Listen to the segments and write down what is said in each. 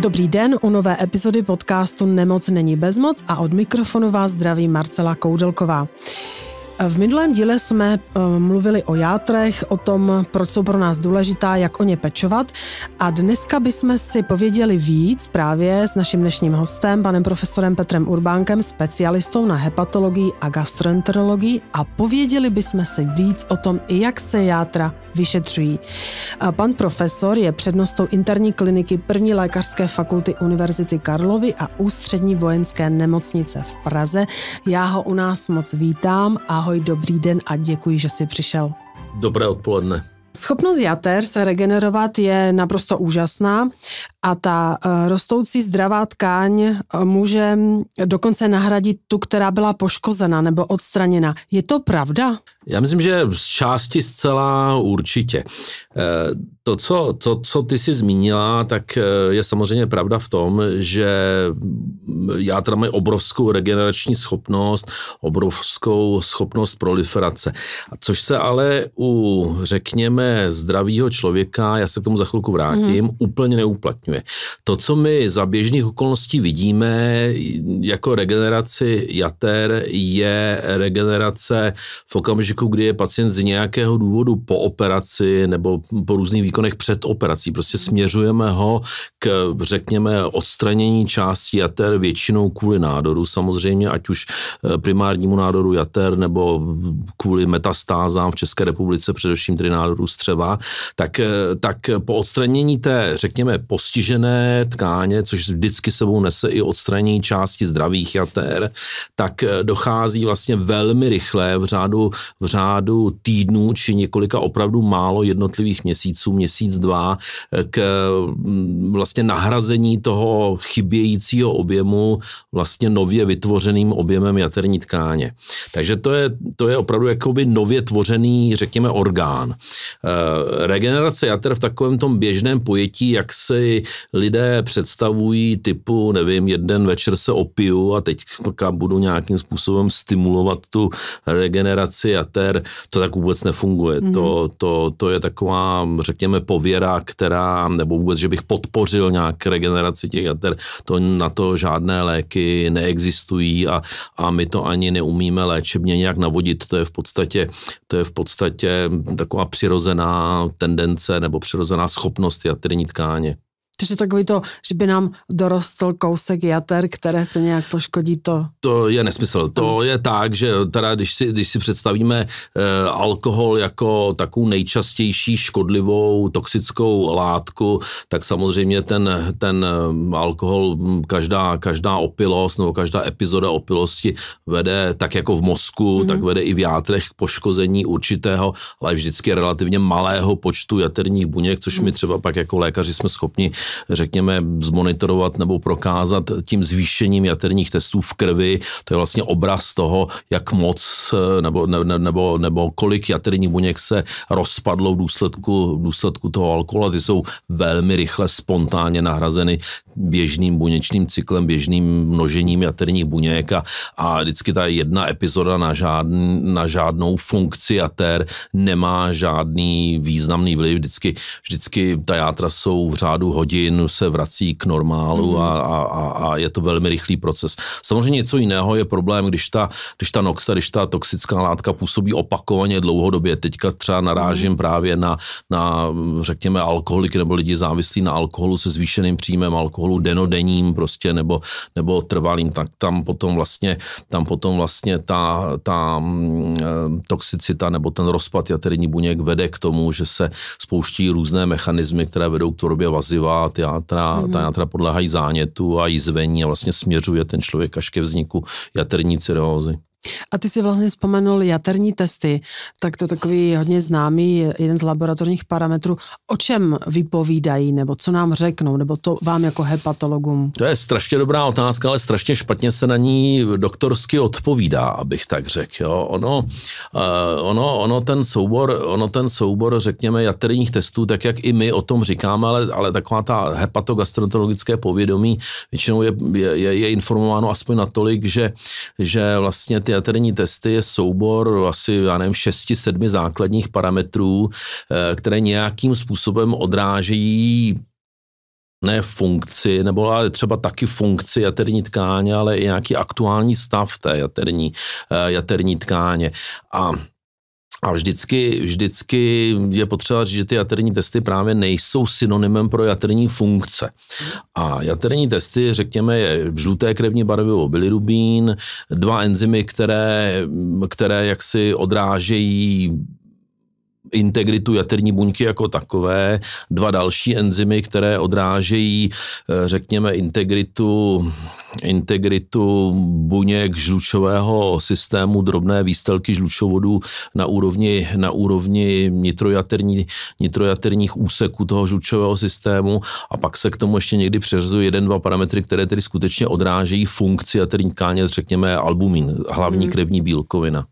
Dobrý den u nové epizody podcastu Nemoc není bezmoc a od mikrofonu vás zdraví Marcela Koudelková. V minulém díle jsme eh, mluvili o játrech, o tom, proč jsou pro nás důležitá, jak o ně pečovat. A dneska bychom si pověděli víc právě s naším dnešním hostem, panem profesorem Petrem Urbánkem, specialistou na hepatologii a gastroenterologii a pověděli bychom si víc o tom, jak se játra vyšetřují. A pan profesor je přednostou interní kliniky první lékařské fakulty Univerzity Karlovy a ústřední vojenské nemocnice v Praze. Já ho u nás moc vítám. Ahoj ahoj, dobrý den a děkuji, že jsi přišel. Dobré odpoledne. Schopnost jater se regenerovat je naprosto úžasná a ta eh, rostoucí zdravá tkáň eh, může hm, dokonce nahradit tu, která byla poškozena nebo odstraněna. Je to pravda? Já myslím, že z části zcela určitě. Eh, to, co, to, co ty jsi zmínila, tak eh, je samozřejmě pravda v tom, že já teda mají obrovskou regenerační schopnost, obrovskou schopnost proliferace. Což se ale u, řekněme, zdravého člověka, já se k tomu za chvilku vrátím, mm. úplně neuplatňuje. To, co my za běžných okolností vidíme jako regeneraci jater, je regenerace v okamžiku, kdy je pacient z nějakého důvodu po operaci nebo po různých výkonech před operací. Prostě směřujeme ho k, řekněme, odstranění části jater většinou kvůli nádoru samozřejmě, ať už eh, primárnímu nádoru jater nebo kvůli metastázám v České republice, především tedy nádoru střeva, tak, eh, tak po odstranění té, řekněme, postižené tkáně, což vždycky sebou nese i odstranění části zdravých jater, tak eh, dochází vlastně velmi rychle v řádu, v řádu týdnů či několika opravdu málo jednotlivých měsíců měsíc, dva, eh, k mm, vlastně nahrazení toho chybějícího objemu vlastně nově vytvořeným objemem jaterní tkáně. Takže to je, to je opravdu jakoby nově tvořený, řekněme, orgán. Eh, regenerace jater v takovém tom běžném pojetí, jak si lidé představují typu, nevím, jeden večer se opiju a teď budu nějakým způsobem stimulovat tu regeneraci jater, to tak vůbec nefunguje. Mm-hmm. To, to, to je taková, řekněme, řekněme, pověra, která, nebo vůbec, že bych podpořil nějak regeneraci těch jater, to na to žádné léky neexistují a, a my to ani neumíme léčebně nějak navodit. To je v podstatě, to je v podstatě taková přirozená tendence nebo přirozená schopnost jaterní tkáně. Takže takový to, že by nám dorostl kousek jater, které se nějak poškodí to. To je nesmysl. To hmm. je tak, že teda když si, když si představíme e, alkohol jako takovou nejčastější škodlivou toxickou látku, tak samozřejmě ten, ten eh, alkohol, hm, každá, každá opilost nebo každá epizoda opilosti vede tak jako v mozku, mm-hmm. tak vede i v játrech k poškození určitého, ale vždycky relativně malého počtu jaterních buněk, což my hmm. třeba pak jako lékaři jsme schopni řekněme, zmonitorovat nebo prokázat tím zvýšením jaterních testů v krvi. To je vlastně obraz toho, jak moc eh, nebo, ne, nebo, nebo kolik jaterních buněk se rozpadlo v důsledku, v důsledku toho alkoholu. Ty jsou velmi rychle spontánně nahrazeny běžným buněčným cyklem, běžným množením jaterních buněk a, a vždycky ta jedna epizoda na, žádn, na žádnou funkci jater nemá žádný významný vliv. Vždycky, vždycky ta játra jsou v řádu hodin hodin se vrací k normálu mm. a, a, a je to velmi rychlý proces. Samozřejmě něco jiného je problém, když ta, když ta noxa, když ta toxická látka působí opakovaně dlouhodobě. Teďka třeba narážím mm. právě na, na, řekněme, alkoholiky nebo lidi závislí na alkoholu se zvýšeným příjmem alkoholu denodenním prostě nebo, nebo trvalým, tak tam potom vlastně, tam potom vlastně ta, ta mm, eh, toxicita nebo ten rozpad jaterní buněk vede k tomu, že se spouští různé mechanismy, které vedou k tvorbě vaziva ty játra, mm-hmm. ta játra podléhají zánětu a jízvení a vlastně směřuje ten člověk až ke vzniku jaterní cirhózy. A ty si vlastně vzpomenul jaterní testy, tak to takový hodně známý, jeden z laboratorních parametrů. O čem vypovídají, nebo co nám řeknou, nebo to vám jako hepatologům? To je strašně dobrá otázka, ale strašně špatně se na ní doktorsky odpovídá, abych tak řekl. Ono, eh, ono, ono, ten soubor, ono ten soubor, řekněme, jaterních testů, tak jak i my o tom říkáme, ale, ale taková ta hepatogastroenterologické povědomí většinou je, je, je informováno aspoň natolik, že, že vlastně ty ty jaterní testy je soubor asi, já nevím, šesti, sedmi základních parametrů, eh, které nějakým způsobem odrážejí ne funkci, nebo ale třeba taky funkci jaterní tkáně, ale i nějaký aktuální stav té jaterní, eh, jaterní tkáně. A a vždycky, vždycky je potřeba říct, že ty jaterní testy právě nejsou synonymem pro jaterní funkce. A jaterní testy, řekněme, je žluté krevní barvivo bilirubín, dva enzymy, které, které jaksi odrážejí integritu jaterní buňky jako takové, dva další enzymy, které odrážejí, eh, řekněme, integritu, integritu buněk žlučového systému, drobné výstelky žlučovodů na úrovni, na úrovni nitrojaterní, nitrojaterních úseků toho žlučového systému a pak se k tomu ještě někdy přeřazují jeden, dva parametry, které tedy skutečně odrážejí funkci jaterní tkáně, řekněme albumin, hlavní hmm. krevní bílkovina.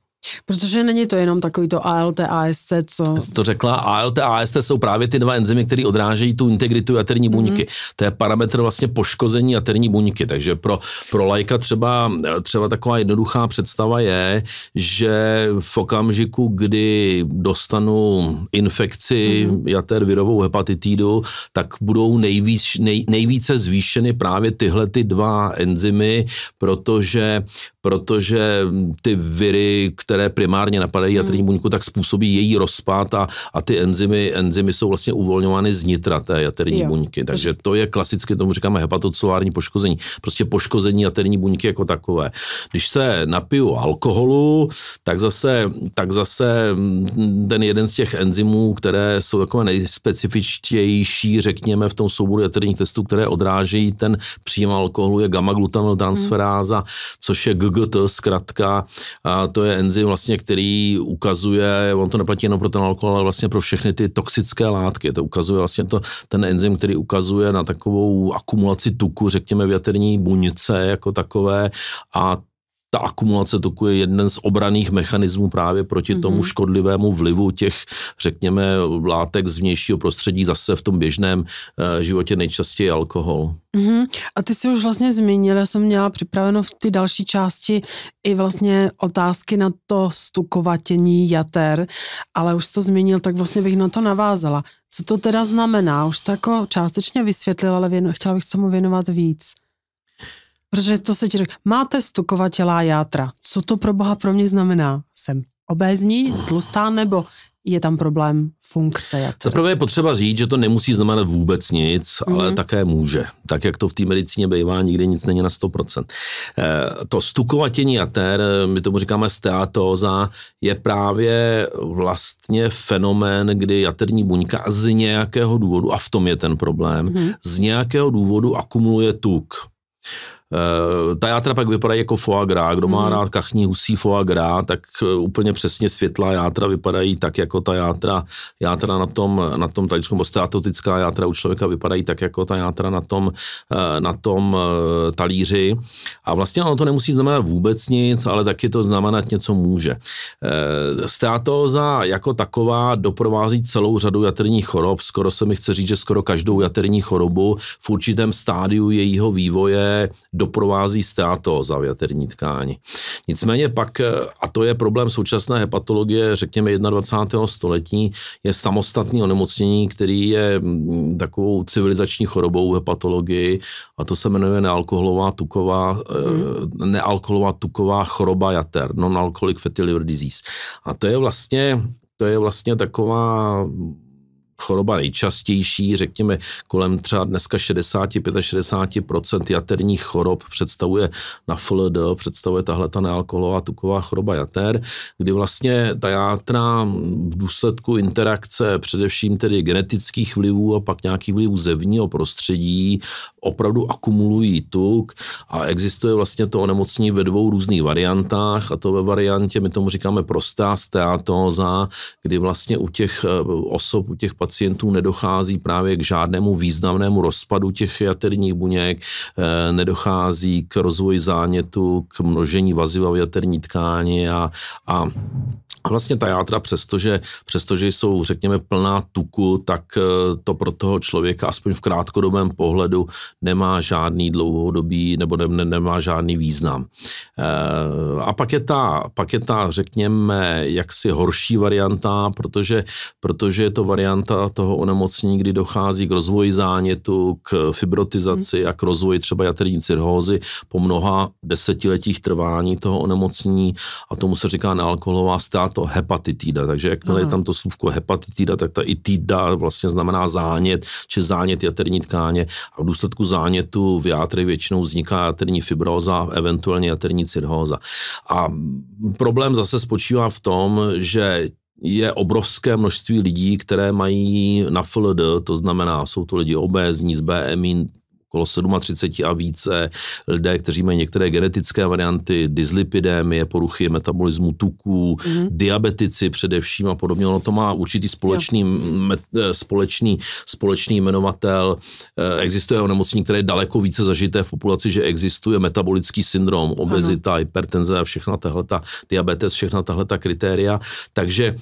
Protože není to jenom takový to ALT, AST, co... Jsi to řekla, ALT a AST jsou právě ty dva enzymy, které odrážejí tu integritu jaterní mhm. buňky. Mm-hmm. To je parametr vlastně poškození jaterní buňky, takže pro, pro lajka třeba, třeba taková jednoduchá představa je, že v okamžiku, kdy dostanu infekci mm-hmm. jater virovou hepatitidu, tak budou nejvíc, nej, nejvíce zvýšeny právě tyhle ty dva enzymy, protože protože ty viry, které primárně napadají jaterní hmm. buňku, tak způsobí její rozpad a, a ty enzymy, enzymy jsou vlastně uvolňovány z nitra té jaterní jo. buňky. Takže to je klasicky, tomu říkáme hepatocelulární poškození. Prostě poškození jaterní buňky jako takové. Když se napiju alkoholu, tak zase, tak zase mm, ten jeden z těch enzymů, které jsou takové nejspecifičtější, řekněme, v tom souboru jaterních testů, které odrážejí ten příjem alkoholu, je gamma transferáza, hmm. což je GGT zkrátka, a to je enzym vlastně, který ukazuje, on to neplatí jenom pro ten alkohol, ale vlastně pro všechny ty toxické látky. To ukazuje vlastně to, ten enzym, který ukazuje na takovou akumulaci tuku, řekněme v jaterní buňce jako takové a ta akumulace toku je jeden z obraných mechanismů právě proti mm-hmm. tomu škodlivému vlivu těch, řekněme, látek z vnějšího prostředí, zase v tom běžném uh, životě nejčastěji alkohol. Mm-hmm. A ty si už vlastně zmínila, jsem měla připraveno v ty další části i vlastně otázky na to stukovatění jater, ale už to zmínil, tak vlastně bych na to navázala. Co to teda znamená? Už to jako částečně vysvětlil, ale věno, chtěla bych se tomu věnovat víc. Protože to se ti řekne, máte stukovatělá játra. Co to pro boha pro mě znamená? Jsem obézní, tlustá nebo je tam problém funkce. Jak Zaprvé je potřeba říct, že to nemusí znamenat vůbec nic, mm-hmm. ale také může. Tak, jak to v té medicíně bývá, nikdy nic není na 100%. E, eh, to stukovatění jater, eh, my tomu říkáme steatóza, je právě vlastně fenomén, kdy jaterní buňka z nějakého důvodu, a v tom je ten problém, mm-hmm. z nějakého důvodu akumuluje tuk. Eh, ta játra pak vypadají jako foie gras. Kdo má mm. rád kachní husí foie gras, tak eh, úplně přesně světlá játra vypadají tak, jako ta játra, játra na tom, na tom taličku, nebo statotická játra u člověka vypadají tak, jako ta játra na tom, eh, na tom talíři. A vlastně ono to nemusí znamenat vůbec nic, ale taky to znamenat něco může. Steatóza jako taková doprovází celou řadu jaterních chorob. Skoro se mi chce říct, že skoro každou jaterní chorobu v určitém stádiu jejího vývoje doprovází státo za větrní tkání. Nicméně pak, eh, a to je problém současné hepatologie, řekněme 21. století, je samostatný onemocnění, který je mm, takovou civilizační chorobou v hepatologii a to se jmenuje nealkoholová tuková, hmm. nealkoholová tuková choroba jater, non-alcoholic fatty liver disease. A to je vlastně to je vlastně taková choroba nejčastější, řekněme kolem třeba dneska 60, 65 jaterních chorob představuje na FLD, představuje tahle ta nealkoholová tuková choroba jater, kdy vlastně ta játra v důsledku interakce především tedy genetických vlivů a pak nějakých vlivů zevního prostředí opravdu akumulují tuk a existuje vlastně to onemocnění ve dvou různých variantách a to ve variantě, my tomu říkáme prostá steatóza, kdy vlastně u těch eh, osob, u těch pacientů pacientů nedochází právě k žádnému významnému rozpadu těch jaterních buněk, eh, nedochází k rozvoji zánětu, k množení vaziva v jaterní tkáni a, a vlastně ta játra, přestože, přestože jsou, řekněme, plná tuku, tak eh, to pro toho člověka, aspoň v krátkodobém pohledu, nemá žádný dlouhodobý nebo ne, ne, nemá žádný význam. E, a pak je, ta, pak je ta, řekněme, jaksi horší varianta, protože, protože je to varianta toho onemocnění, kdy dochází k rozvoji zánětu, k fibrotizaci hmm. a k rozvoji třeba jaterní cirhózy po mnoha desetiletích trvání toho onemocnění a tomu se říká nealkoholová stát to hepatitida. Takže jakmile je tam to slůvko hepatitida, tak ta itida vlastně znamená zánět, či zánět jaterní tkáně. A v důsledku zánětu v játre většinou vzniká jaterní fibroza, eventuálně jaterní cirhóza. A problém zase spočívá v tom, že je obrovské množství lidí, které mají na FLD, to znamená, jsou to lidi obézní, s BMI e, okolo 37 a více, lidé, kteří mají některé genetické varianty, dyslipidémie, poruchy metabolismu tuků, mm-hmm. diabetici především a podobně. Ono to má určitý společný, met, eh, společný, společný jmenovatel. Eh, existuje onemocnění, které je daleko více zažité v populaci, že existuje metabolický syndrom, obezita, ano. hypertenze a všechna tahle ta diabetes, všechna tahle ta kritéria. Takže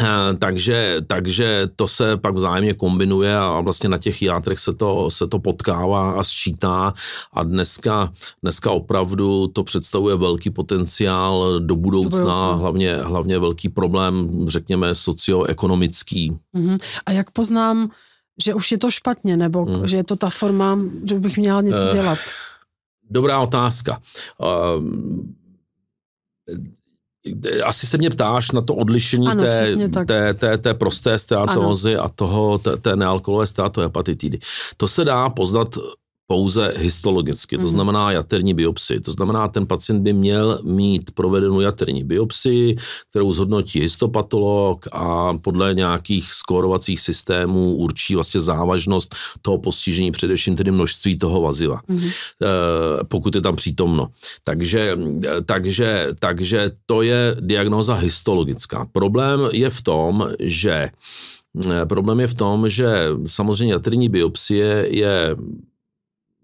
Eh, takže, takže to se pak vzájemně kombinuje a vlastně na těch játrech se to, se to potkává a sčítá a dneska, dneska opravdu to představuje velký potenciál do budoucna, do budoucna. Hlavně, hlavně velký problém, řekněme, socioekonomický. Mm-hmm. A jak poznám, že už je to špatně, nebo mm. že je to ta forma, že bych měla něco eh, dělat? Dobrá otázka. Uh, asi se mě ptáš na to odlišení ano, té, té, té, té prosté steatózy a toho, té, té nealkoholové steatohepatitidy. To se dá poznat pouze histologicky, to mhm. znamená jaterní biopsii. To znamená, ten pacient by měl mít provedenou jaterní biopsii, kterou zhodnotí histopatolog a podle nějakých skórovacích systémů určí vlastně závažnost toho postižení, především tedy množství toho vaziva, mm-hmm. pokud je tam přítomno. Takže, takže, takže to je diagnóza histologická. Problém je v tom, že eh, Problém je v tom, že samozřejmě jaterní biopsie je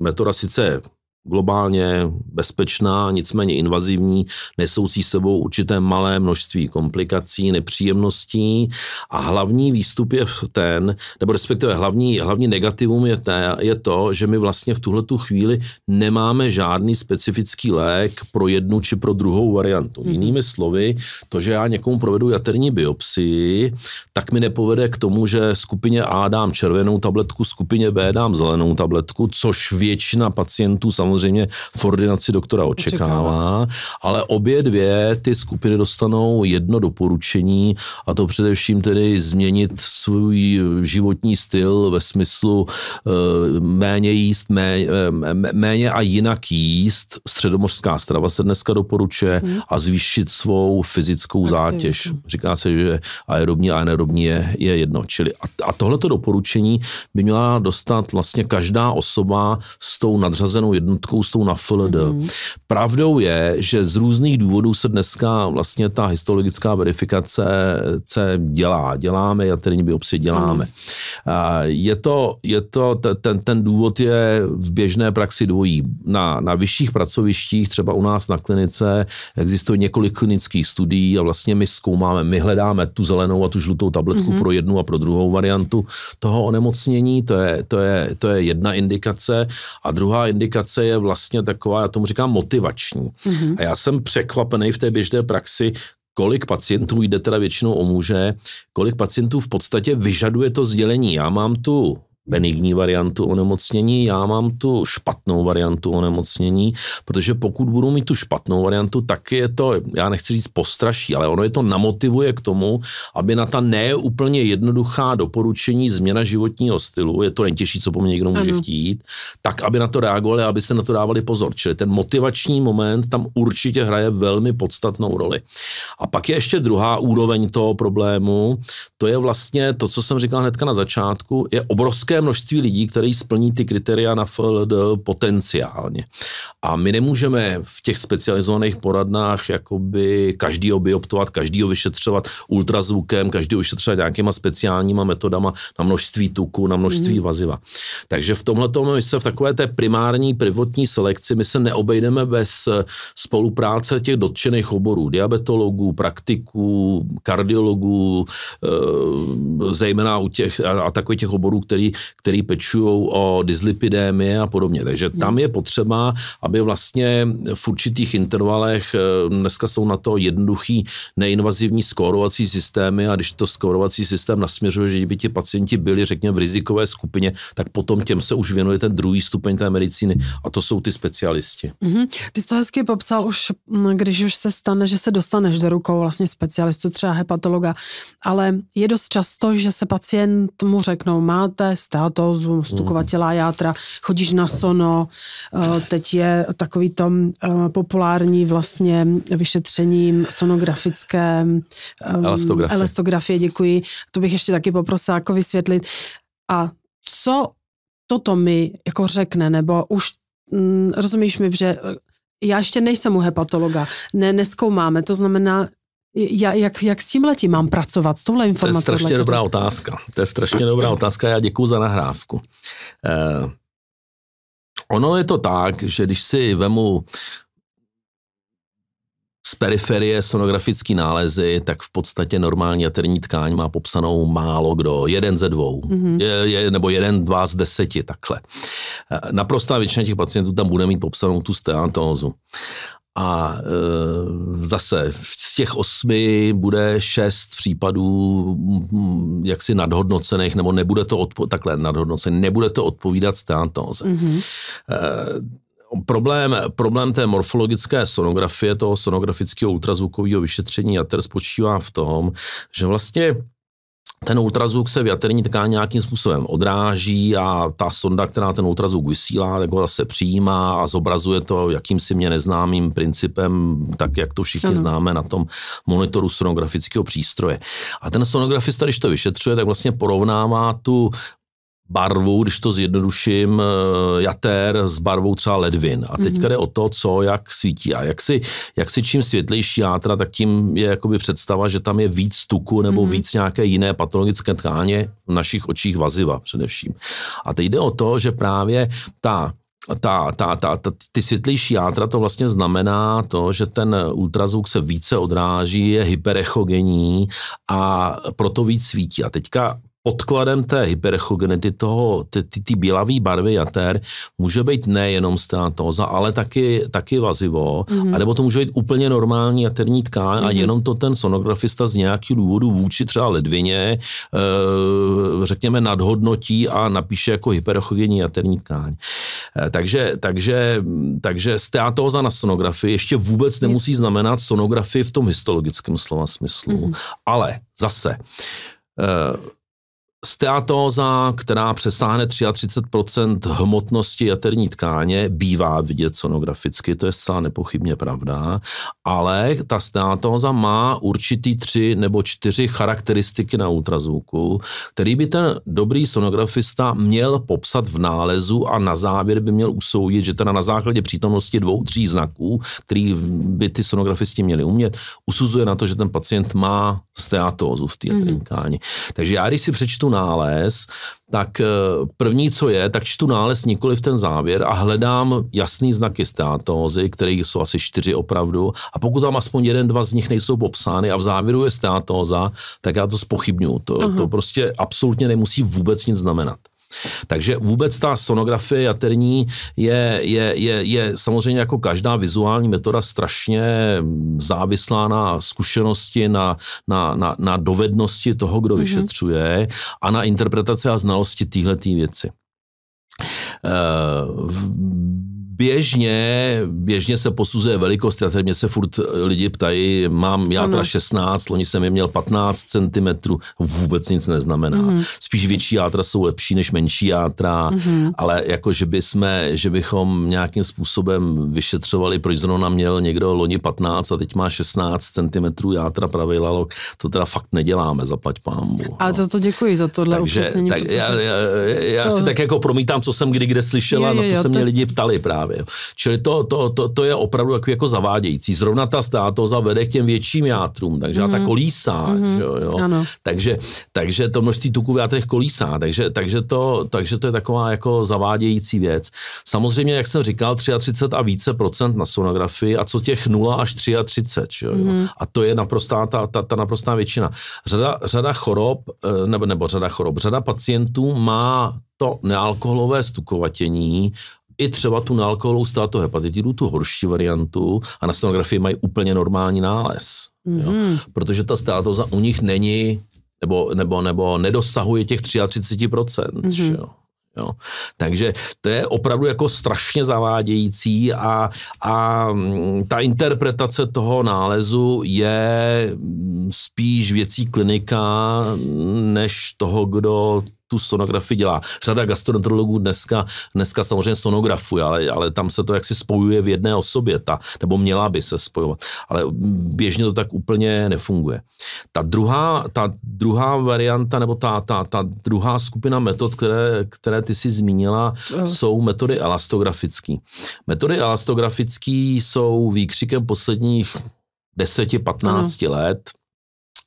metoda sice globálně bezpečná, nicméně invazivní, nesoucí sebou určité malé množství komplikací, nepříjemností a hlavní výstup je ten, nebo respektive hlavní, hlavní negativum je, té, je to, že my vlastně v tuhle tu chvíli nemáme žádný specifický lék pro jednu či pro druhou variantu. Mhm. Jinými slovy, to, že já někomu provedu jaterní biopsii, tak mi nepovede k tomu, že skupině A dám červenou tabletku, skupině B dám zelenou tabletku, což většina pacientů samozřejmě samozřejmě v ordinaci doktora očekává, ale obě dvě ty skupiny dostanou jedno doporučení a to především tedy změnit svůj životní styl ve smyslu eh, méně jíst, méně, eh, méně a jinak jíst. Středomořská strava se dneska doporučuje hmm. a zvýšit svou fyzickou zátěž. Říká se, že aerobní a anaerobní je, je jedno. Čili a, a tohleto doporučení by měla dostat vlastně každá osoba s tou nadřazenou jednotkou jednotkou s tou na FLD. Mm-hmm. Pravdou je, že z různých důvodů se dneska vlastně ta histologická verifikace se dělá. Děláme, já tedy biopsy děláme. Mm-hmm. Je to, je to ten, ten důvod je v běžné praxi dvojí. Na, na vyšších pracovištích, třeba u nás na klinice, existuje několik klinických studií a vlastně my zkoumáme, my hledáme tu zelenou a tu žlutou tabletku mm-hmm. pro jednu a pro druhou variantu toho onemocnění, to je, to je, to je jedna indikace. A druhá indikace je vlastně taková, já tomu říkám, motivační. Mm-hmm. A já jsem překvapený v té běžné praxi, kolik pacientů jde teda většinou o muže, kolik pacientů v podstatě vyžaduje to sdělení. Já mám tu benigní variantu onemocnění, já mám tu špatnou variantu onemocnění, protože pokud budu mít tu špatnou variantu, tak je to, já nechci říct postraší, ale ono je to namotivuje k tomu, aby na ta neúplně jednoduchá doporučení změna životního stylu, je to nejtěžší, co po mně někdo může ano. chtít, tak aby na to reagovali, aby se na to dávali pozor. Čili ten motivační moment tam určitě hraje velmi podstatnou roli. A pak je ještě druhá úroveň toho problému, to je vlastně to, co jsem říkal hnedka na začátku, je obrovská obrovské množství lidí, který splní ty kritéria na FLD potenciálně. A my nemůžeme v těch specializovaných poradnách jakoby každýho bioptovat, každýho vyšetřovat ultrazvukem, každý vyšetřovat nějakýma speciálníma metodama na množství tuku, na množství mm-hmm. vaziva. Takže v tomhle my se v takové té primární prvotní selekci my se neobejdeme bez spolupráce těch dotčených oborů, diabetologů, praktiků, kardiologů, eh, zejména u těch a, a takových těch oborů, který který pečují o dyslipidémie a podobně. Takže hmm. tam je potřeba, aby vlastně v určitých intervalech, eh, dneska jsou na to jednoduchý neinvazivní skórovací systémy a když to skórovací systém nasměřuje, že by ti pacienti byli, řekněme, v rizikové skupině, tak potom těm se už věnuje ten druhý stupeň té medicíny a to jsou ty specialisti. Mm-hmm. Ty jsi to hezky popsal už, když už se stane, že se dostaneš do rukou vlastně specialistu, třeba hepatologa, ale je dost často, že se pacient mu řeknou, máte steatózu, stukovatělá mhm. játra, chodíš na sono, eh, teď je takový tom eh, populární vlastně vyšetřením sonografické ehm, elastografie. elastografie, děkuji. To bych ještě taky poprosila jako vysvětlit. A co toto mi jako řekne, nebo už mm, rozumíš mi, že eh, já ještě nejsem u hepatologa, ne, neskoumáme, to znamená, já jak, jak s tím letím mám pracovat, s touhle informací? To je strašně dobrá to... otázka. To je strašně dobrá otázka. Já děkuji za nahrávku. Eh, ono je to tak, že když si vemu z periferie sonografické nálezy, tak v podstatě normální jaterní tkáň má popsanou málo kdo. Jeden ze dvou. Mm-hmm. Je, je, nebo jeden, dva z deseti, takhle. Eh, naprostá většina těch pacientů tam bude mít popsanou tu steantózu. A e, zase z těch osmi bude šest případů hm, jaksi nadhodnocených, nebo nebude to odpo- takhle nadhodnocený, nebude to odpovídat steantóze. Mm-hmm. E, eh, problém, problém té morfologické sonografie, toho sonografického ultrazvukového vyšetření jater spočívá v tom, že vlastně ten ultrazvuk se v jaterní tkání nějakým způsobem odráží a ta sonda, která ten ultrazvuk vysílá, tak ho zase přijímá a zobrazuje to jakýmsi mě neznámým principem, tak jak to všichni ano. známe na tom monitoru sonografického přístroje. A ten sonografista, když to vyšetřuje, tak vlastně porovnává tu barvu, když to zjednoduším, eh, jater s barvou třeba ledvin. A teďka mhm. jde o to, co jak svítí. A jak si, jak si čím světlejší játra, tak tím je jakoby představa, že tam je víc tuku nebo mhm. víc nějaké jiné patologické tkáně v našich očích vaziva především. A teď jde o to, že právě ta ta, ta, ta, ta, ty světlejší játra, to vlastně znamená to, že ten ultrazvuk se více odráží, je hyperechogenní a proto víc svítí. A teďka podkladem té hyperechogenity, toho, ty, ty, ty bílavý barvy jater, může být nejenom steatóza, ale taky, taky vazivo, mm-hmm. anebo to může být úplně normální jaterní tkán mm-hmm. a mhm. jenom to ten sonografista z nějakého důvodu vůči třeba ledvině, e, řekněme, nadhodnotí a napíše jako hyperchogenní jaterní tkáň. E, takže, takže, takže steatóza na sonografii ještě vůbec nemusí znamenat sonografii v tom histologickém slova smyslu, mm-hmm. ale zase e, Steatóza, která přesáhne 33% hmotnosti jaterní tkáně, bývá vidět sonograficky, to je zcela nepochybně pravda, ale ta steatóza má určitý tři nebo čtyři charakteristiky na ultrazvuku, který by ten dobrý sonografista měl popsat v nálezu a na závěr by měl usoudit, že teda na základě přítomnosti dvou, tří znaků, který by ty sonografisti měli umět, usuzuje na to, že ten pacient má steatózu v té jaterní mm. Takže já, když si přečtu nález, tak eh, první, co je, tak čtu nález nikoli v ten závěr a hledám jasný znaky steatózy, které jsou asi čtyři opravdu. A pokud tam aspoň jeden, dva z nich nejsou popsány a v závěru je steatóza, tak já to spochybnuju. To, to prostě absolutně nemusí vůbec nic znamenat. Takže vůbec ta sonografie jaterní je, je, je, je samozřejmě jako každá vizuální metoda strašně závislá na zkušenosti, na, na, na, na dovednosti toho, kdo mm-hmm. vyšetřuje a na interpretaci a znalosti téhle věci. Eh, běžně, běžně se posuzuje velikost, já mě se furt eh, lidi ptají, mám já teda 16, loni jsem je měl 15 cm, vůbec nic neznamená. Mm-hmm. Spíš větší játra jsou lepší než menší játra, mm-hmm. ale jako, že, by jsme, že bychom nějakým způsobem vyšetřovali, proč zrovna měl někdo loni 15 a teď má 16 cm játra pravý lalok, to teda fakt neděláme, zaplať pámu. No. A za to děkuji, za tohle Takže, upřesnění. Tak, já, já, já to... si tak jako promítám, co jsem kdy kde slyšela, je, je, na co jo, se mě lidi ptali právě právě. Čili to, to, to, to, je opravdu takový jako zavádějící. Zrovna ta státo vede k těm větším játrům, takže mm-hmm. ta mhm. kolísá. Mm-hmm. Jo, jo. Ano. Takže, takže to množství tuku v játrech kolísá, takže, takže, to, takže to je taková jako zavádějící věc. Samozřejmě, jak jsem říkal, 33 a více procent na sonografii a co těch 0 až 33. Jo, jo. Mm-hmm. A to je naprostá, ta, ta, ta naprostá většina. Řada, řada chorob, eh, nebo, nebo řada chorob, řada pacientů má to nealkoholové stukovatění i třeba tu nealkoholovou hepatitidu, tu horší variantu, a na stenografii mají úplně normální nález. Mm-hmm. Jo? Mhm. Protože ta státoza u nich není, nebo, nebo, nebo nedosahuje těch 33%. Mm-hmm. Jo? Jo. Takže to je opravdu jako strašně zavádějící a, a mm, ta interpretace toho nálezu je mm, spíš věcí klinika, než toho, kdo tu sonografii dělá. Řada gastroenterologů dneska, dneska samozřejmě sonografuje, ale, ale tam se to jaksi spojuje v jedné osobě, ta, nebo měla by se spojovat. Ale běžně to tak úplně nefunguje. Ta druhá, ta druhá varianta, nebo ta, ta, ta druhá skupina metod, které, které ty si zmínila, jsou metody elastografické. Metody elastografické jsou výkřikem posledních 10-15 let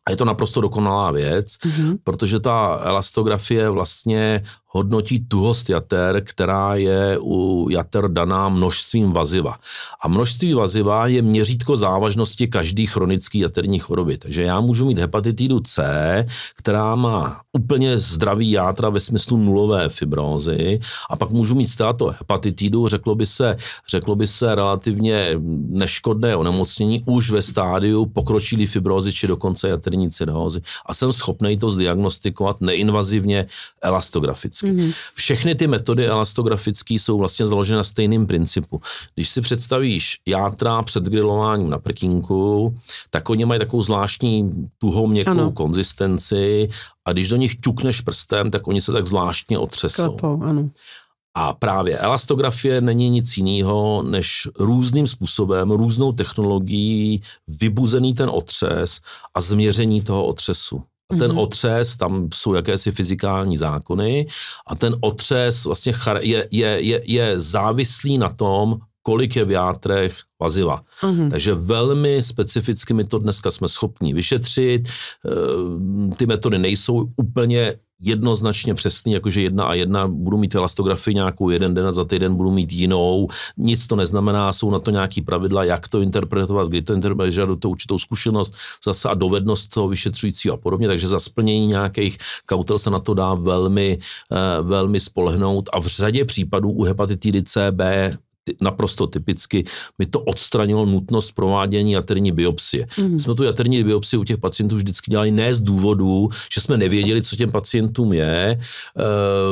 a je to naprosto dokonalá věc, mm-hmm. protože ta elastografie vlastně hodnotí tuhost jater, která je u jater daná množstvím vaziva. A množství vaziva je měřítko závažnosti každý chronický jaterní choroby. Takže já můžu mít hepatitidu C, která má úplně zdravý játra ve smyslu nulové fibrózy a pak můžu mít státo hepatitidu, řeklo by se, řeklo by se relativně neškodné onemocnění už ve stádiu pokročilý fibrózy či dokonce jaterní cirhózy. A jsem schopný to zdiagnostikovat neinvazivně elastograficky elastograficky. Prostě. Mm-hmm. Všechny ty metody elastografické jsou vlastně založeny na stejném principu. Když si představíš játra před grilováním na prkínku, tak oni mají takovou zvláštní tuhou měkkou ano. konzistenci a když do nich ťukneš prstem, tak oni se tak zvláštně otřesou. Klepou, ano. A právě elastografie není nic jiného, než různým způsobem, různou technologií vybuzený ten otřes a změření toho otřesu ten mm-hmm. otřes, tam jsou jakési fyzikální zákony a ten otřes vlastně je, je, je, je závislý na tom, kolik je v játrech vaziva. Mm-hmm. Takže velmi specificky my to dneska jsme schopni vyšetřit. Ehm, ty metody nejsou úplně jednoznačně přesný, jakože jedna a jedna, budu mít elastografii nějakou jeden den a za týden budu mít jinou, nic to neznamená, jsou na to nějaký pravidla, jak to interpretovat, kdy to interpretovat, žádat to určitou zkušenost zase a dovednost toho vyšetřujícího a podobně, takže za splnění nějakých kautel se na to dá velmi, eh, velmi spolehnout a v řadě případů u hepatitidy C, B naprosto typicky, mi to odstranilo nutnost provádění jaterní biopsie. Mm. Jsme tu jaterní biopsie u těch pacientů vždycky dělali ne z důvodu, že jsme nevěděli, co těm pacientům je.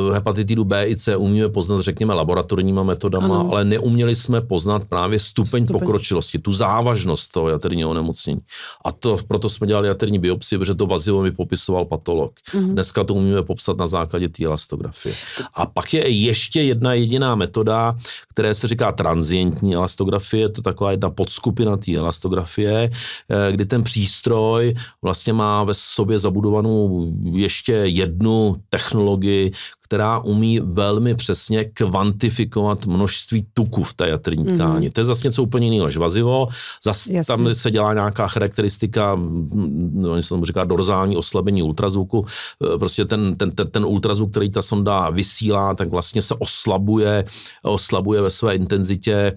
Uh, hepatitidu B i C umíme poznat, řekněme, laboratorníma metodama, ano. ale neuměli jsme poznat právě stupeň, stupeň pokročilosti, tu závažnost toho jaterního onemocnění. A to proto jsme dělali jaterní biopsie, protože to vazivo mi popisoval patolog. Mm. Dneska to umíme popsat na základě té elastografie. A pak je ještě jedna jediná metoda, které se říká říká transientní elastografie, to je taková jedna podskupina té elastografie, eh, kdy ten přístroj vlastně má ve sobě zabudovanou ještě jednu technologii, která umí velmi přesně kvantifikovat množství tuku v té jatrní mhm. tkání. Mm-hmm. To je zase něco úplně jiného než vazivo. Zase Jasně. tam se dělá nějaká charakteristika, oni se tomu říká dorzální oslabení ultrazvuku. E, prostě ten, ten, ten, ten ultrazvuk, který ta sonda vysílá, tak vlastně se oslabuje, oslabuje ve své intenzitě e,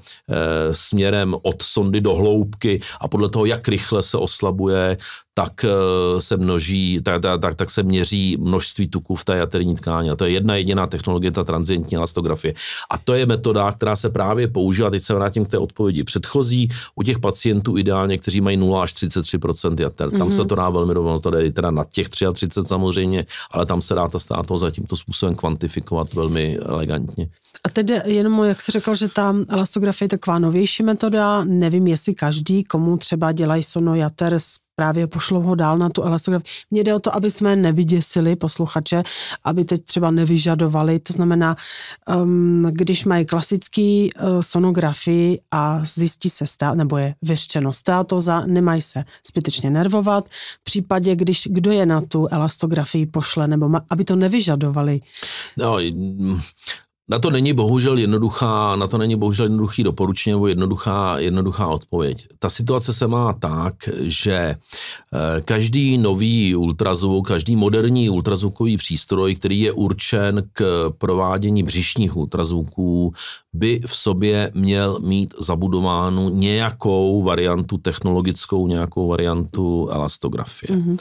směrem od sondy do hloubky a podle toho, jak rychle se oslabuje, tak eh, se množí, tak, tak, tak, tak se měří množství tuků v té jaterní tkáně. A to je jedna jediná technologie, ta transientní elastografie. A to je metoda, která se právě používá, teď se vrátím k té odpovědi předchozí, u těch pacientů ideálně, kteří mají 0 až 33 jater. Tam mm-hmm. se to dá velmi dobře, to je teda na těch 33 samozřejmě, ale tam se dá ta stát za tímto způsobem kvantifikovat velmi elegantně. A tedy jenom, jak jsi řekl, že ta elastografie je taková novější metoda, nevím, jestli každý, komu třeba dělají jater s právě pošlou ho dál na tu elastografii. Mně jde o to, aby jsme nevyděsili posluchače, aby teď třeba nevyžadovali. To znamená, um, když mají klasický uh, sonografii a zjistí se stá, nebo je vyřčeno státoza, nemají se zbytečně nervovat. V případě, když kdo je na tu elastografii pošle, nebo ma, aby to nevyžadovali. No, na to není bohužel jednoduchá, na to není bohužel jednoduchý doporučení nebo jednoduchá, jednoduchá odpověď. Ta situace se má tak, že eh, každý nový ultrazvuk, každý moderní ultrazvukový přístroj, který je určen k provádění břišních ultrazvuků, by v sobě měl mít zabudovánu nějakou variantu technologickou, nějakou variantu elastografie. Mm-hmm.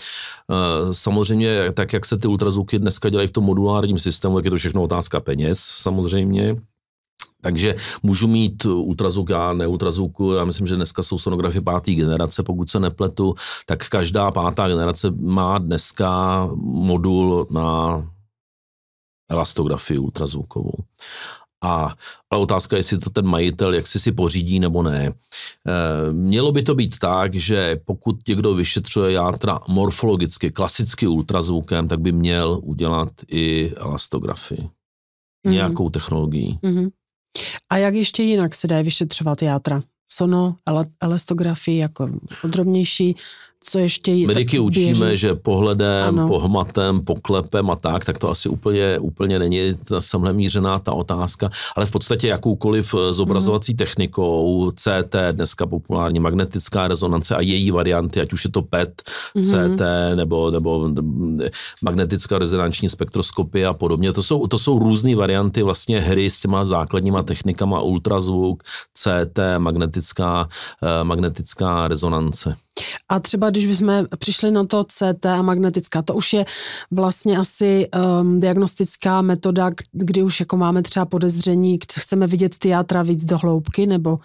Samozřejmě, tak jak se ty ultrazvuky dneska dělají v tom modulárním systému, tak je to všechno otázka peněz, samozřejmě. Takže můžu mít ultrazvuk A, ultrazvuk, já myslím, že dneska jsou sonografie páté generace, pokud se nepletu, tak každá pátá generace má dneska modul na elastografii ultrazvukovou. A, ale otázka je, jestli to ten majitel, jak si si pořídí nebo ne. E, mělo by to být tak, že pokud někdo vyšetřuje játra morfologicky, klasicky ultrazvukem, tak by měl udělat i elastografii. Mm-hmm. nějakou technologií. Mm-hmm. A jak ještě jinak se dá vyšetřovat játra? Sono, elastografii jako podrobnější co ještě... Je, Mediky učíme, že pohledem, ano. pohmatem, poklepem a tak, tak to asi úplně, úplně není samhle mířená ta otázka, ale v podstatě jakoukoliv eh, zobrazovací mm. technikou, CT, dneska populární magnetická rezonance a její varianty, ať už je to PET, mm. CT nebo, nebo eh, magnetická rezonanční spektroskopie a podobně, to jsou, to jsou různé varianty vlastně hry s těma základníma technikama, ultrazvuk, CT, magnetická, eh, magnetická rezonance. A třeba když bychom přišli na to CT a magnetická, to už je vlastně asi um, diagnostická metoda, kdy už jako máme třeba podezření, chceme vidět ty játra víc do hloubky, nebo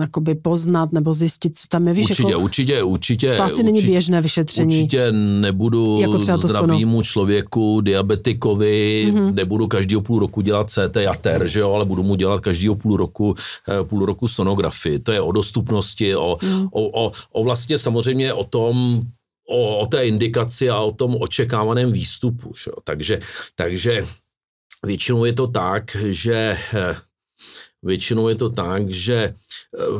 jakoby poznat, nebo zjistit, co tam je. Víš, určitě, jako, určitě, určitě. To asi určitě, není běžné vyšetření. Určitě nebudu jako třeba to člověku, diabetikovi, mm-hmm. nebudu každého půl roku dělat CT jater, že jo, ale budu mu dělat každého půl roku, eh, půl roku sonografii. To je o dostupnosti, o, mm. o, o, o vlastně samozřejmě o tom, o, o té indikaci a o tom očekávaném výstupu. Že? Takže, takže většinou je to tak, že eh, Většinou je to tak, že eh,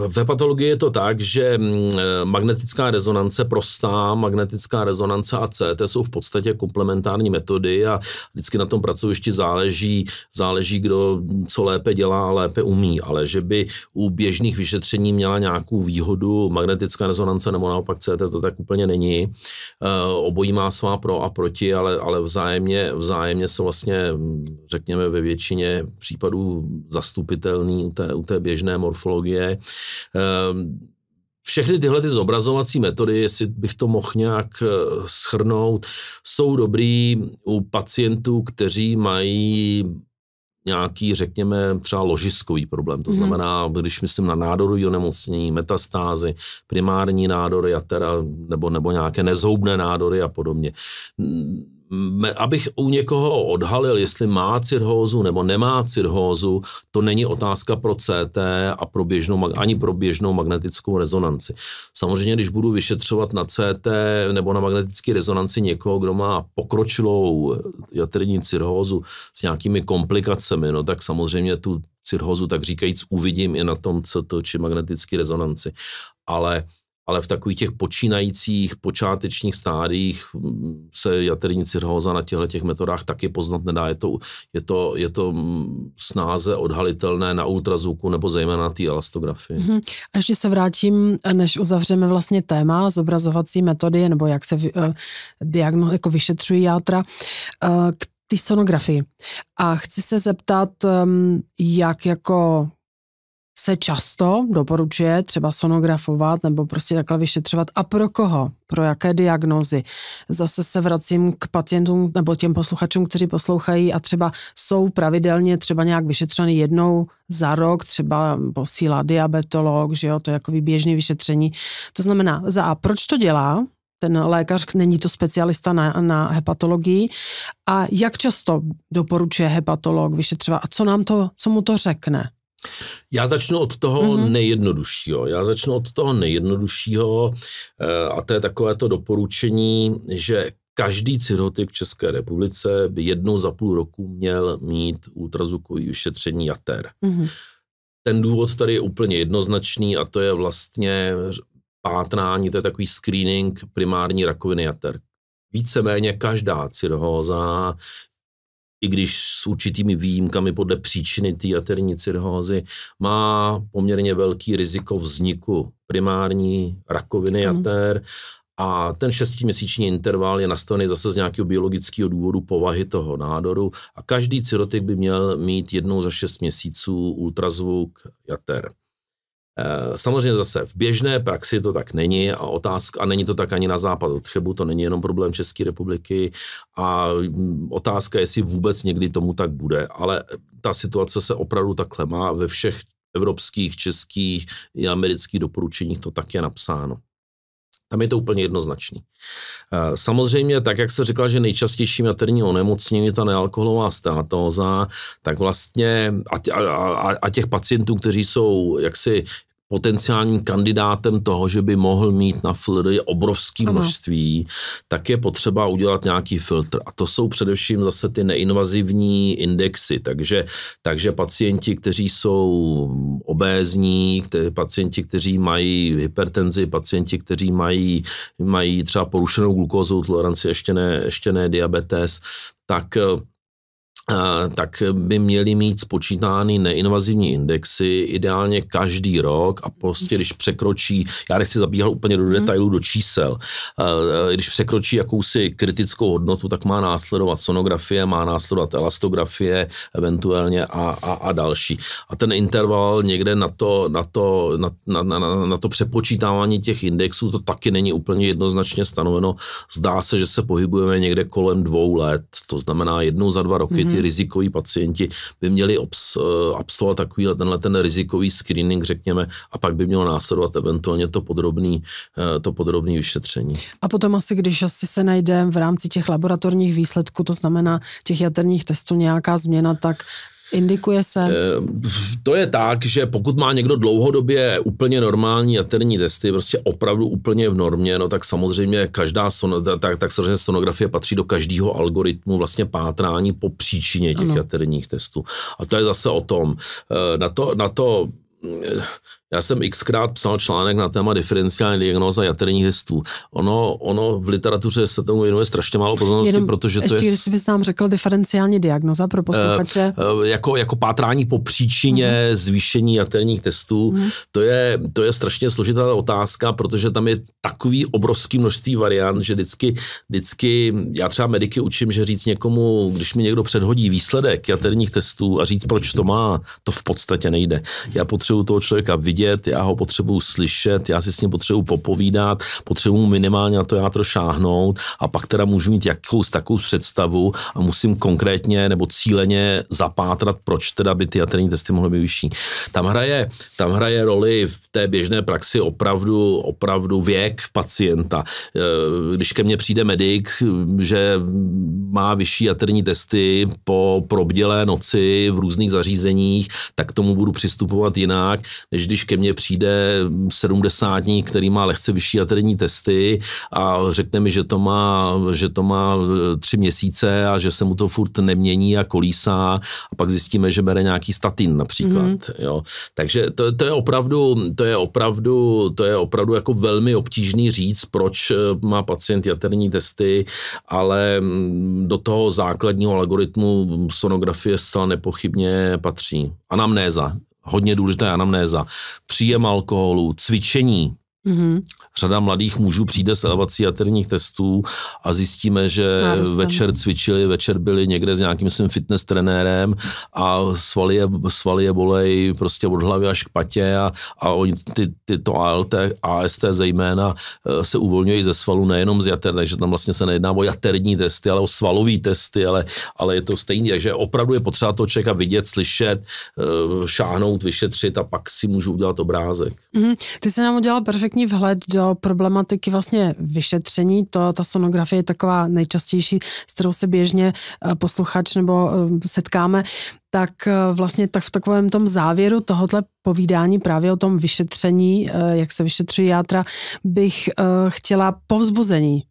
ve patologii je to tak, že mm, eh, magnetická rezonance prostá, magnetická rezonance a CT jsou v podstatě komplementární metody a vždycky na tom pracovišti záleží, záleží, kdo co lépe dělá a lépe umí, ale že by u běžných vyšetření měla nějakou výhodu magnetická rezonance nebo naopak CT, to tak úplně není. Eh, obojí má svá pro a proti, ale, ale vzájemně, vzájemně jsou vlastně, mm, řekněme, ve většině případů zastupitelné popsaný u té, u té běžné morfologie. Ehm, všechny tyhle ty zobrazovací metody, jestli bych to mohl nějak eh, schrnout, jsou dobrý u pacientů, kteří mají nějaký, řekněme, třeba ložiskový problém. To mhm. znamená, hmm. když myslím na nádorové onemocnění, metastázy, primární nádory a teda, nebo, nebo nějaké nezhoubné nádory a podobně abych u někoho odhalil, jestli má cirhózu nebo nemá cirhózu, to není otázka pro CT a pro běžnou, ani pro běžnou magnetickou rezonanci. Samozřejmě, když budu vyšetřovat na CT nebo na magnetické rezonanci někoho, kdo má pokročilou eh, jaterní cirhózu s nějakými komplikacemi, no tak samozřejmě tu cirhózu, tak říkajíc, uvidím i na tom CT či magnetické rezonanci. Ale ale v takových těch počínajících počátečních stádiích mm, se jaterní cirhóza na těchto těch metodách taky poznat nedá. Je to, je to, je to mm, snáze odhalitelné na ultrazvuku nebo zejména na té elastografii. Mm-hmm. A ještě se vrátím, než uzavřeme vlastně téma zobrazovací metody nebo jak se uh, diagno, jako vyšetřují játra, uh, k ty sonografii. A chci se zeptat, um, jak jako se často doporučuje třeba sonografovat nebo prostě takhle vyšetřovat. A pro koho? Pro jaké diagnózy? Zase se vracím k pacientům nebo těm posluchačům, kteří poslouchají a třeba jsou pravidelně třeba nějak vyšetřeny jednou za rok, třeba posílá diabetolog, že jo, to je jako běžné vyšetření. To znamená, za a proč to dělá, ten lékař není to specialista na, na hepatologii. A jak často doporučuje hepatolog vyšetřovat a co nám to, co mu to řekne? Já začnu od toho mm-hmm. nejjednoduššího. Já začnu od toho nejjednoduššího eh, a to je takové to doporučení, že každý cirotik v České republice by jednou za půl roku měl mít ultrazvukový vyšetření jater. Mm-hmm. Ten důvod tady je úplně jednoznačný a to je vlastně pátrání, to je takový screening primární rakoviny jater. Víceméně každá cirhóza i když s určitými výjimkami podle příčiny té jaterní cirhózy, má poměrně velký riziko vzniku primární rakoviny mm. jater a ten šestiměsíční interval je nastavený zase z nějakého biologického důvodu povahy toho nádoru a každý cirotik by měl mít jednou za šest měsíců ultrazvuk jater. Eh, samozřejmě zase v běžné praxi to tak není a otázka, a není to tak ani na západu. Chebu, to není jenom problém České republiky a mm, otázka, jestli vůbec někdy tomu tak bude, ale ta situace se opravdu takhle má ve všech evropských, českých i amerických doporučeních to tak je napsáno. Tam je to úplně jednoznačný. Eh, samozřejmě, tak jak se říkala, že nejčastější materní onemocnění je ta nealkoholová státoza, tak vlastně a, a, a těch pacientů, kteří jsou jaksi potenciálním kandidátem toho, že by mohl mít na FLR obrovské množství, tak je potřeba udělat nějaký filtr. A to jsou především zase ty neinvazivní indexy. Takže, takže pacienti, kteří jsou obézní, kteří, pacienti, kteří mají hypertenzi, pacienti, kteří mají, mají třeba porušenou glukózou toleranci, ještě ne, ještě ne diabetes, tak tak by měli mít spočítány neinvazivní indexy, ideálně každý rok a prostě když překročí, já nechci zabíhat úplně do mhm. detailů, do čísel, když překročí jakousi kritickou hodnotu, tak má následovat sonografie, má následovat elastografie eventuálně a, a, a další. A ten interval někde na to, na, to, na, na, na, na to přepočítávání těch indexů, to taky není úplně jednoznačně stanoveno. Zdá se, že se pohybujeme někde kolem dvou let, to znamená jednou za dva roky mm-hmm rizikoví pacienti by měli obs, eh, absolvovat takový tenhle ten rizikový screening, řekněme, a pak by mělo následovat eventuálně to podrobný, eh, to podrobný vyšetření. A potom asi, když asi se najde v rámci těch laboratorních výsledků, to znamená těch jaterních testů nějaká změna, tak Indikuje se? Eh, to je tak, že pokud má někdo dlouhodobě úplně normální jaterní testy, prostě opravdu úplně v normě, no tak samozřejmě každá son, tak, tak samozřejmě sonografie patří do každého algoritmu vlastně pátrání po příčině těch ano. jaterních testů. A to je zase o tom. Eh, na to, na to eh, já jsem xkrát psal článek na téma diferenciální diagnoza jaterních histů. Ono, ono v literatuře se tomu věnuje strašně málo pozornosti, Jenom protože ještě, to je... Ještě bys nám řekl diferenciální diagnoza pro posluchače. Uh, jako, jako pátrání po příčině uh-huh. zvýšení jaterních testů, uh-huh. to, je, to je strašně složitá otázka, protože tam je takový obrovský množství variant, že vždycky, vždycky já třeba mediky učím, že říct někomu, když mi někdo předhodí výsledek jaterních testů a říct, proč to má, to v podstatě nejde. Já potřebuju toho člověka vidět vidět, já ho potřebuju slyšet, já si s ním potřebuju popovídat, potřebuju minimálně na to já to šáhnout a pak teda můžu mít jakou takovou představu a musím konkrétně nebo cíleně zapátrat, proč teda by ty jaterní testy mohly být vyšší. Tam hraje, tam hraje roli v té běžné praxi opravdu, opravdu věk pacienta. E, když ke mně přijde medic, že má vyšší jaterní testy po probdělé noci v různých zařízeních, tak tomu budu přistupovat jinak, než když ke mně přijde sedmdesátník, který má lehce vyšší jaterní testy a řekne mi, že to, má, že to má e, tři měsíce a že se mu to furt nemění a kolísá a pak zjistíme, že bere nějaký statin například. Mm-hmm. Jo. Takže to, to, je opravdu, to je opravdu, to je opravdu jako velmi obtížný říct, proč e, má pacient jaterní testy, ale mm, do toho základního algoritmu sonografie zcela nepochybně patří. A nám hodně důležitá anamnéza, příjem alkoholu, cvičení, mm-hmm řada mladých mužů přijde z elevací jaterních testů a zjistíme, že večer cvičili, večer byli někde s nějakým svým fitness trenérem a svaly je, svaly je bolej prostě od hlavy až k patě a, a oni ty, ty to ALT, AST zejména eh, se uvolňují ze svalu nejenom z jater, takže tam vlastně se nejedná o jaterní testy, ale o svalový testy, ale, ale je to stejný, takže opravdu je potřeba to člověka vidět, slyšet, eh, šáhnout, vyšetřit a pak si můžu udělat obrázek. Mm-hmm. Ty se nám udělal perfektní vhled do do problematiky vlastně vyšetření. To, ta sonografie je taková nejčastější, s kterou se běžně eh, posluchač nebo eh, setkáme tak eh, vlastně tak v takovém tom závěru tohoto povídání právě o tom vyšetření, jak se vyšetřují játra, bych chtěla povzbuzení.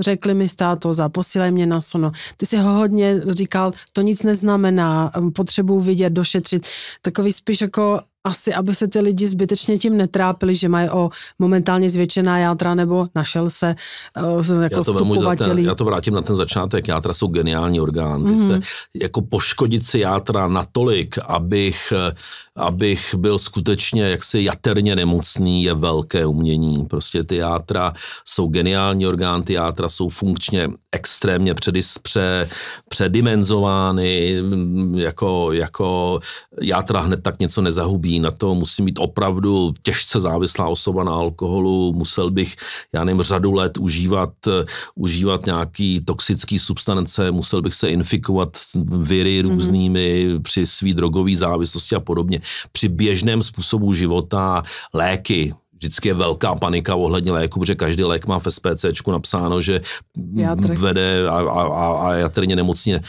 Řekli mi státo, zaposílej mě na sono. Ty si ho hodně říkal, to nic neznamená, potřebuji vidět, došetřit. Takový spíš jako asi, aby se ty lidi zbytečně tím netrápili, že mají o momentálně zvětšená játra nebo našel se uh, jako já to, za ten, já to vrátím na ten začátek. Játra jsou geniální orgán. Ty mm-hmm. se, mhm. jako poškodit si játra natolik, abych, eh, abych byl skutečně jaksi jaterně nemocný, je velké umění. Prostě ty játra jsou geniální orgán, ty játra jsou funkčně extrémně předispře, předimenzovány, jako, jako játra hned tak něco nezahubí období na to musím být opravdu těžce závislá osoba na alkoholu, musel bych, já nevím, řadu let užívat, eh, užívat nějaký toxický substance, musel bych se infikovat viry mhm. různými mm-hmm. při svý drogové závislosti a podobně. Při běžném způsobu života léky, vždycky je velká panika ohledně léku, protože každý lék má v SPCčku napsáno, že Játry. vede a, a, a, a jatrně nemocně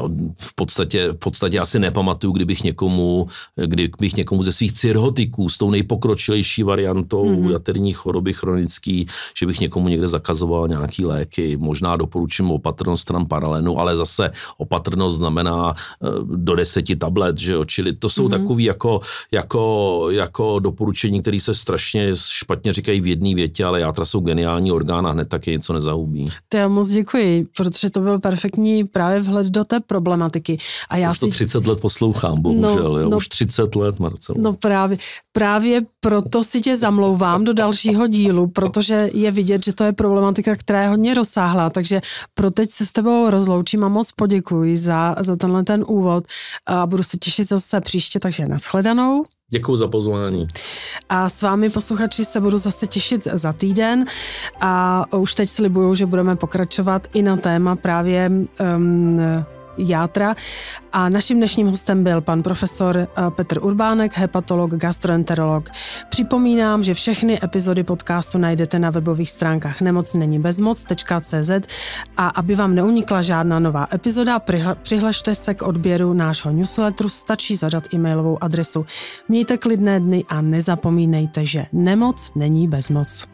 No, v podstatě, v podstatě asi nepamatuju, kdybych někomu, kdybych někomu ze svých cirhotiků s tou nejpokročilejší variantou mm-hmm. jaterní choroby chronický, že bych někomu někde zakazoval nějaký léky. Možná doporučím opatrnost stran paralenu, ale zase opatrnost znamená eh, do deseti tablet, že jo? Čili to jsou mm-hmm. takové jako, jako, jako doporučení, které se strašně špatně říkají v jedné větě, ale játra jsou geniální orgán a hned taky něco nezahubí. To já moc děkuji, protože to byl perfektní právě vhled do té problematiky. A já už to si... 30 let poslouchám, bohužel. No, No, už 30 let, Marcel. No právě, právě proto si tě zamlouvám do dalšího dílu, protože je vidět, že to je problematika, která je hodně rozsáhlá, takže pro teď se s tebou rozloučím a moc poděkuji za, za tenhle ten úvod a budu se těšit zase příště, takže nashledanou. Děkuji za pozvání. A s vámi posluchači se budu zase těšit za týden a už teď slibuju, že budeme pokračovat i na téma právě um, játra. A naším dnešním hostem byl pan profesor eh, Petr Urbánek, hepatolog, gastroenterolog. Připomínám, že všechny epizody podcastu najdete na webových stránkách nemoc není a aby vám neunikla žádná nová epizoda, přihlašte se k odběru nášho newsletteru, stačí zadat e-mailovou adresu. Mějte klidné dny a nezapomínejte, že nemoc není bezmoc.